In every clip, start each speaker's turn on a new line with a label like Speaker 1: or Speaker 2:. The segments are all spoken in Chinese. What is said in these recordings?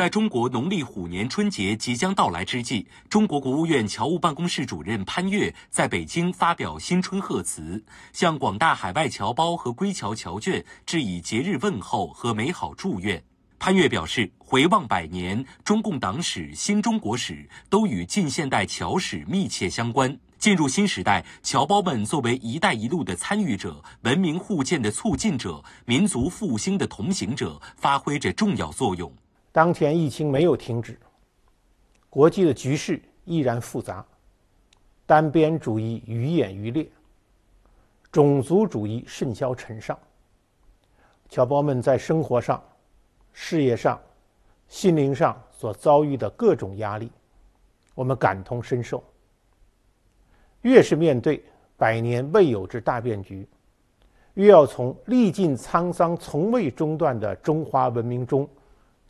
Speaker 1: 在中国农历虎年春节即将到来之际，中国国务院侨务办公室主任潘岳在北京发表新春贺词，向广大海外侨胞和归侨侨眷致以节日问候和美好祝愿。潘岳表示，回望百年，中共党史、新中国史都与近现代侨史密切相关。进入新时代，侨胞们作为“一带一路”的参与者、文明互鉴的促进者、民族复兴的同行者，发挥着重要作用。
Speaker 2: 当前疫情没有停止，国际的局势依然复杂，单边主义愈演愈烈，种族主义甚嚣尘上。侨胞们在生活上、事业上、心灵上所遭遇的各种压力，我们感同身受。越是面对百年未有之大变局，越要从历尽沧桑从未中断的中华文明中。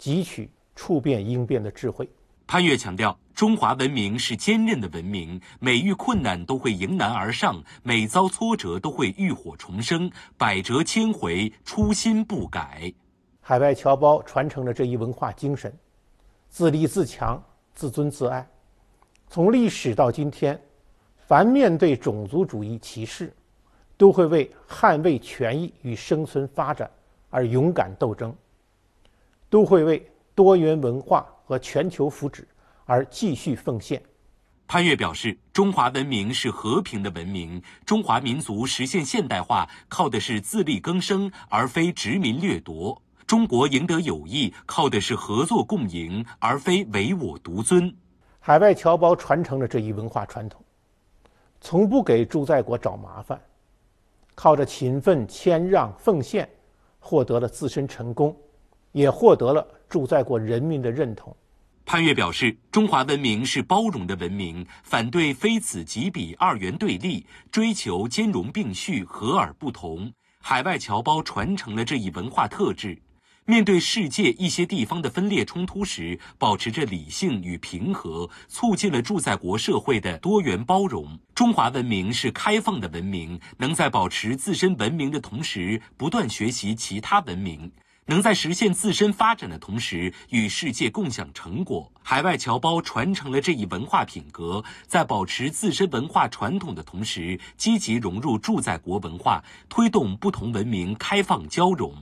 Speaker 2: 汲取触变应变的智慧，
Speaker 1: 潘越强调，中华文明是坚韧的文明，每遇困难都会迎难而上，每遭挫折都会浴火重生，百折千回，初心不改。
Speaker 2: 海外侨胞传承了这一文化精神，自立自强，自尊自爱。从历史到今天，凡面对种族主义歧视，都会为捍卫权益与生存发展而勇敢斗争。都会为多元文化和全球福祉而继续奉献。
Speaker 1: 潘岳表示：“中华文明是和平的文明，中华民族实现现代化靠的是自力更生，而非殖民掠夺；中国赢得友谊靠的是合作共赢，而非唯我独尊。”
Speaker 2: 海外侨胞传承了这一文化传统，从不给驻在国找麻烦，靠着勤奋、谦让、奉献，获得了自身成功。也获得了驻在国人民的认同。
Speaker 1: 潘岳表示，中华文明是包容的文明，反对非此即彼二元对立，追求兼容并蓄、和而不同。海外侨胞传承了这一文化特质，面对世界一些地方的分裂冲突时，保持着理性与平和，促进了驻在国社会的多元包容。中华文明是开放的文明，能在保持自身文明的同时，不断学习其他文明。能在实现自身发展的同时，与世界共享成果。海外侨胞传承了这一文化品格，在保持自身文化传统的同时，积极融入住在国文化，推动不同文明开放交融。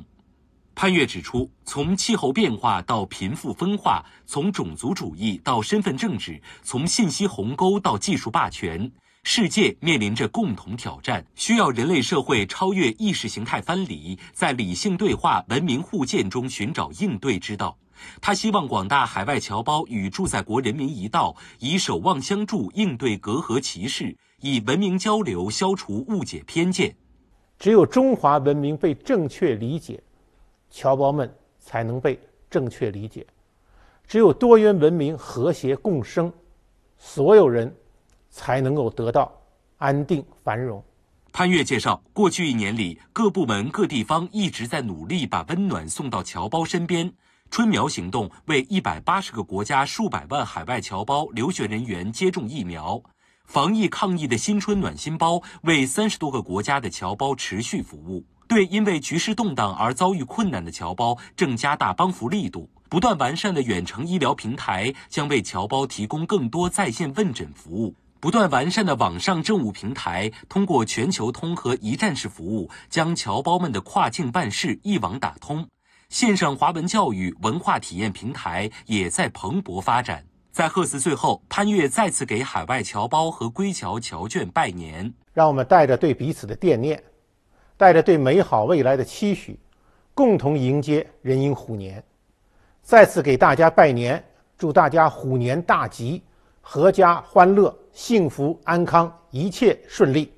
Speaker 1: 潘越指出，从气候变化到贫富分化，从种族主义到身份政治，从信息鸿沟到技术霸权。世界面临着共同挑战，需要人类社会超越意识形态藩篱，在理性对话、文明互鉴中寻找应对之道。他希望广大海外侨胞与住在国人民一道，以守望相助应对隔阂歧视，以文明交流消除误解偏见。只有
Speaker 2: 中华文明被正确理解，侨胞们才能被正确理解；只有多元文明和谐共生，所有人。才能够得到安定繁荣。
Speaker 1: 潘越介绍，过去一年里，各部门各地方一直在努力把温暖送到侨胞身边。春苗行动为一百八十个国家数百万海外侨胞留学人员接种疫苗，防疫抗疫的新春暖心包为三十多个国家的侨胞持续服务。对因为局势动荡而遭遇困难的侨胞，正加大帮扶力度。不断完善的远程医疗平台将为侨胞提供更多在线问诊服务。不断完善的网上政务平台，通过全球通和一站式服务，将侨胞们的跨境办事一网打通。线上华文教育文化体验平台也在蓬勃发展。在贺词最后，潘越再次给海外侨胞和归侨侨眷拜年，
Speaker 2: 让我们带着对彼此的惦念，带着对美好未来的期许，共同迎接壬寅虎年。再次给大家拜年，祝大家虎年大吉，阖家欢乐。幸福安康，一切顺利。